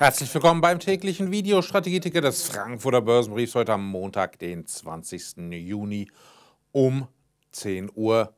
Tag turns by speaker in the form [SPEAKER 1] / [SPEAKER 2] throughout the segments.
[SPEAKER 1] Herzlich willkommen beim täglichen Videostrategieticket des Frankfurter Börsenbriefs heute am Montag, den 20. Juni um 10.54 Uhr.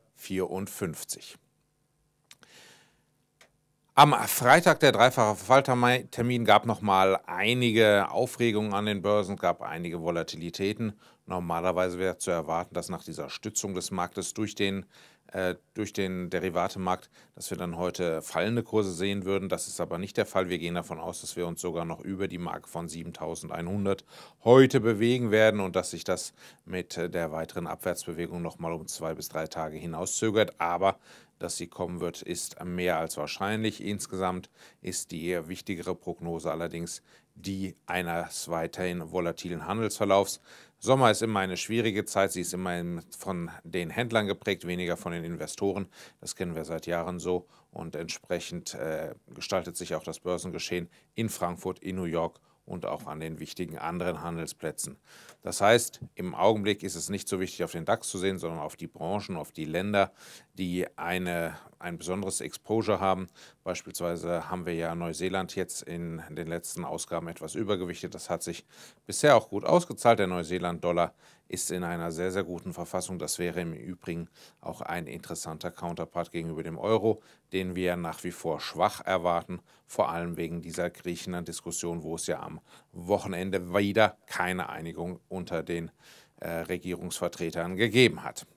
[SPEAKER 1] Am Freitag der dreifache Verfalltermin gab nochmal einige Aufregungen an den Börsen, gab einige Volatilitäten. Normalerweise wäre zu erwarten, dass nach dieser Stützung des Marktes durch den äh, durch den Derivatemarkt, dass wir dann heute fallende Kurse sehen würden. Das ist aber nicht der Fall. Wir gehen davon aus, dass wir uns sogar noch über die Marke von 7100 heute bewegen werden und dass sich das mit äh, der weiteren Abwärtsbewegung nochmal um zwei bis drei Tage hinaus zögert. Aber dass sie kommen wird, ist mehr als wahrscheinlich. Insgesamt ist die wichtigere Prognose allerdings die eines weiterhin volatilen Handelsverlaufs. Sommer ist immer eine schwierige Zeit, sie ist immer von den Händlern geprägt, weniger von den Investoren. Das kennen wir seit Jahren so und entsprechend äh, gestaltet sich auch das Börsengeschehen in Frankfurt, in New York und auch an den wichtigen anderen Handelsplätzen. Das heißt, im Augenblick ist es nicht so wichtig, auf den DAX zu sehen, sondern auf die Branchen, auf die Länder, die eine, ein besonderes Exposure haben. Beispielsweise haben wir ja Neuseeland jetzt in den letzten Ausgaben etwas übergewichtet. Das hat sich bisher auch gut ausgezahlt. Der Neuseeland-Dollar ist in einer sehr, sehr guten Verfassung. Das wäre im Übrigen auch ein interessanter Counterpart gegenüber dem Euro, den wir nach wie vor schwach erwarten, vor allem wegen dieser Griechenland-Diskussion, wo es ja am Wochenende wieder keine Einigung unter den äh, Regierungsvertretern gegeben hat.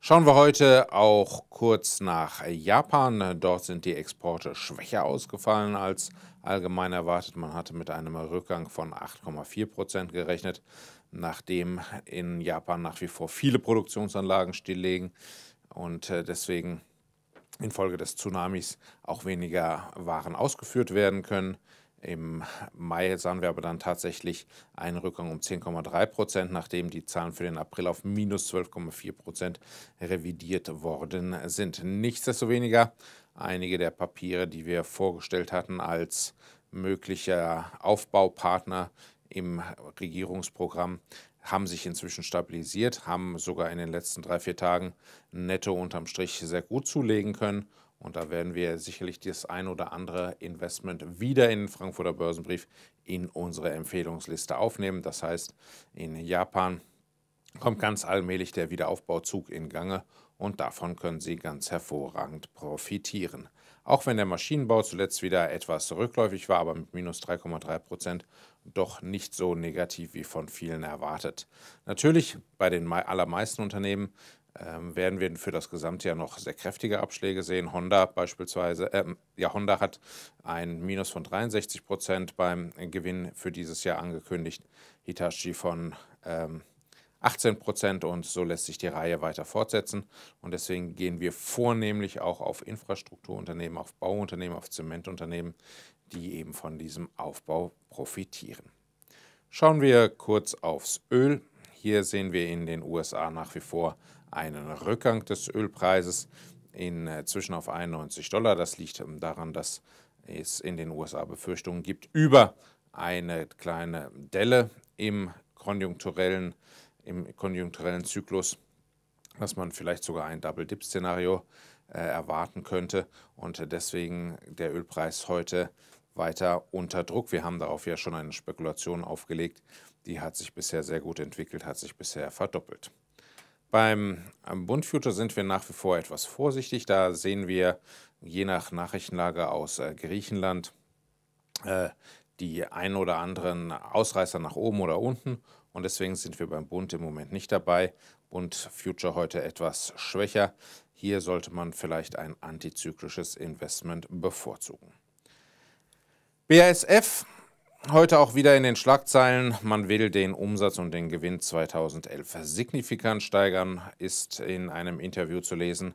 [SPEAKER 1] Schauen wir heute auch kurz nach Japan. Dort sind die Exporte schwächer ausgefallen als allgemein erwartet. Man hatte mit einem Rückgang von 8,4 Prozent gerechnet nachdem in Japan nach wie vor viele Produktionsanlagen stilllegen und äh, deswegen infolge des Tsunamis auch weniger Waren ausgeführt werden können. Im Mai sahen wir aber dann tatsächlich einen Rückgang um 10,3 Prozent, nachdem die Zahlen für den April auf minus 12,4 Prozent revidiert worden sind. Nichtsdestoweniger, einige der Papiere, die wir vorgestellt hatten als möglicher Aufbaupartner im Regierungsprogramm haben sich inzwischen stabilisiert, haben sogar in den letzten drei, vier Tagen netto unterm Strich sehr gut zulegen können. Und da werden wir sicherlich das ein oder andere Investment wieder in den Frankfurter Börsenbrief in unsere Empfehlungsliste aufnehmen. Das heißt, in Japan kommt ganz allmählich der Wiederaufbauzug in Gange und davon können Sie ganz hervorragend profitieren auch wenn der Maschinenbau zuletzt wieder etwas rückläufig war, aber mit minus 3,3 Prozent doch nicht so negativ wie von vielen erwartet. Natürlich bei den allermeisten Unternehmen ähm, werden wir für das gesamte Jahr noch sehr kräftige Abschläge sehen. Honda beispielsweise, äh, ja, Honda hat ein Minus von 63 Prozent beim Gewinn für dieses Jahr angekündigt. Hitachi von ähm, 18 Prozent und so lässt sich die Reihe weiter fortsetzen. Und deswegen gehen wir vornehmlich auch auf Infrastrukturunternehmen, auf Bauunternehmen, auf Zementunternehmen, die eben von diesem Aufbau profitieren. Schauen wir kurz aufs Öl. Hier sehen wir in den USA nach wie vor einen Rückgang des Ölpreises inzwischen äh, auf 91 Dollar. Das liegt ähm, daran, dass es in den USA Befürchtungen gibt über eine kleine Delle im konjunkturellen äh, im konjunkturellen Zyklus, dass man vielleicht sogar ein Double-Dip-Szenario äh, erwarten könnte und deswegen der Ölpreis heute weiter unter Druck. Wir haben darauf ja schon eine Spekulation aufgelegt, die hat sich bisher sehr gut entwickelt, hat sich bisher verdoppelt. Beim Bund Future sind wir nach wie vor etwas vorsichtig. Da sehen wir je nach Nachrichtenlage aus äh, Griechenland äh, die ein oder anderen Ausreißer nach oben oder unten. Und deswegen sind wir beim Bund im Moment nicht dabei. Bund Future heute etwas schwächer. Hier sollte man vielleicht ein antizyklisches Investment bevorzugen. BASF heute auch wieder in den Schlagzeilen. Man will den Umsatz und den Gewinn 2011 signifikant steigern, ist in einem Interview zu lesen,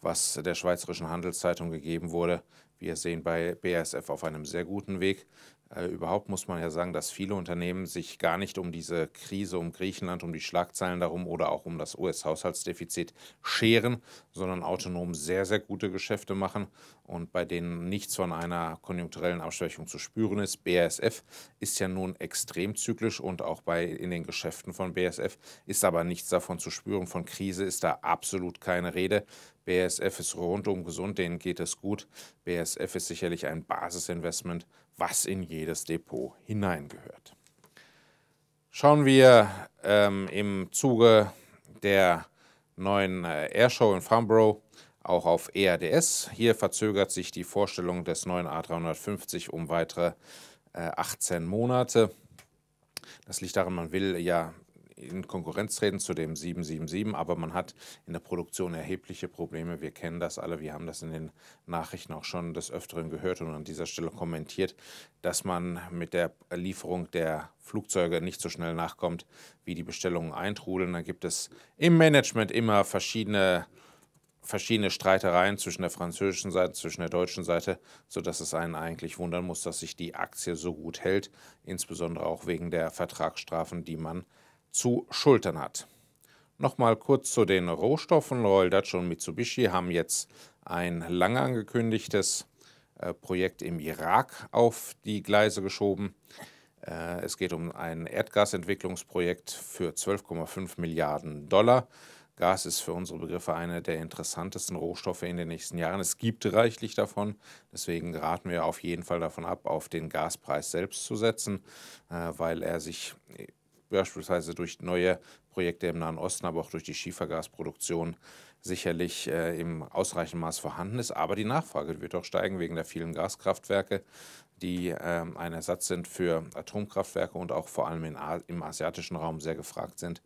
[SPEAKER 1] was der Schweizerischen Handelszeitung gegeben wurde. Wir sehen bei BASF auf einem sehr guten Weg. Äh, überhaupt muss man ja sagen, dass viele Unternehmen sich gar nicht um diese Krise, um Griechenland, um die Schlagzeilen darum oder auch um das US-Haushaltsdefizit scheren, sondern autonom sehr, sehr gute Geschäfte machen und bei denen nichts von einer konjunkturellen Abschwächung zu spüren ist. BASF ist ja nun extrem zyklisch und auch bei, in den Geschäften von BASF ist aber nichts davon zu spüren. Von Krise ist da absolut keine Rede. BASF ist rundum gesund, denen geht es gut. BASF ist sicherlich ein Basisinvestment, was in jedes Depot hineingehört. Schauen wir ähm, im Zuge der neuen äh, Airshow in Farnborough auch auf ERDS. Hier verzögert sich die Vorstellung des neuen A350 um weitere äh, 18 Monate. Das liegt daran, man will ja in Konkurrenz treten zu dem 777, aber man hat in der Produktion erhebliche Probleme. Wir kennen das alle, wir haben das in den Nachrichten auch schon des Öfteren gehört und an dieser Stelle kommentiert, dass man mit der Lieferung der Flugzeuge nicht so schnell nachkommt, wie die Bestellungen eintrudeln. Da gibt es im Management immer verschiedene verschiedene Streitereien zwischen der französischen Seite, zwischen der deutschen Seite, sodass es einen eigentlich wundern muss, dass sich die Aktie so gut hält, insbesondere auch wegen der Vertragsstrafen, die man zu schultern hat. Nochmal kurz zu den Rohstoffen. Royal Dutch und Mitsubishi haben jetzt ein lange angekündigtes äh, Projekt im Irak auf die Gleise geschoben. Äh, es geht um ein Erdgasentwicklungsprojekt für 12,5 Milliarden Dollar. Gas ist für unsere Begriffe einer der interessantesten Rohstoffe in den nächsten Jahren. Es gibt reichlich davon. Deswegen raten wir auf jeden Fall davon ab, auf den Gaspreis selbst zu setzen, äh, weil er sich beispielsweise durch neue Projekte im Nahen Osten, aber auch durch die Schiefergasproduktion sicherlich äh, im ausreichenden Maß vorhanden ist. Aber die Nachfrage wird auch steigen wegen der vielen Gaskraftwerke, die äh, ein Ersatz sind für Atomkraftwerke und auch vor allem in, im asiatischen Raum sehr gefragt sind.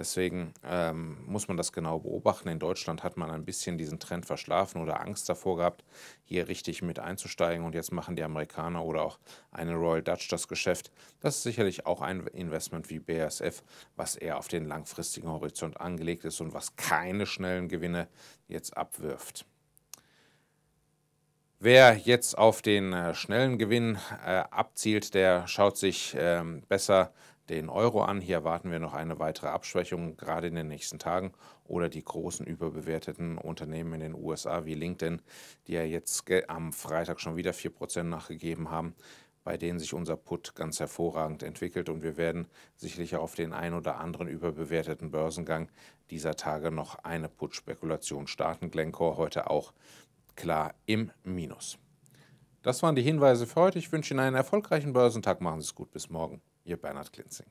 [SPEAKER 1] Deswegen ähm, muss man das genau beobachten. In Deutschland hat man ein bisschen diesen Trend verschlafen oder Angst davor gehabt, hier richtig mit einzusteigen. Und jetzt machen die Amerikaner oder auch eine Royal Dutch das Geschäft. Das ist sicherlich auch ein Investment wie BASF, was eher auf den langfristigen Horizont angelegt ist und was keine schnellen Gewinne jetzt abwirft. Wer jetzt auf den äh, schnellen Gewinn äh, abzielt, der schaut sich ähm, besser den Euro an. Hier erwarten wir noch eine weitere Abschwächung, gerade in den nächsten Tagen. Oder die großen überbewerteten Unternehmen in den USA wie LinkedIn, die ja jetzt am Freitag schon wieder 4% nachgegeben haben, bei denen sich unser Put ganz hervorragend entwickelt. Und wir werden sicherlich auf den ein oder anderen überbewerteten Börsengang dieser Tage noch eine Put-Spekulation starten. Glencore heute auch klar im Minus. Das waren die Hinweise für heute. Ich wünsche Ihnen einen erfolgreichen Börsentag. Machen Sie es gut. Bis morgen. your Banat cleansing.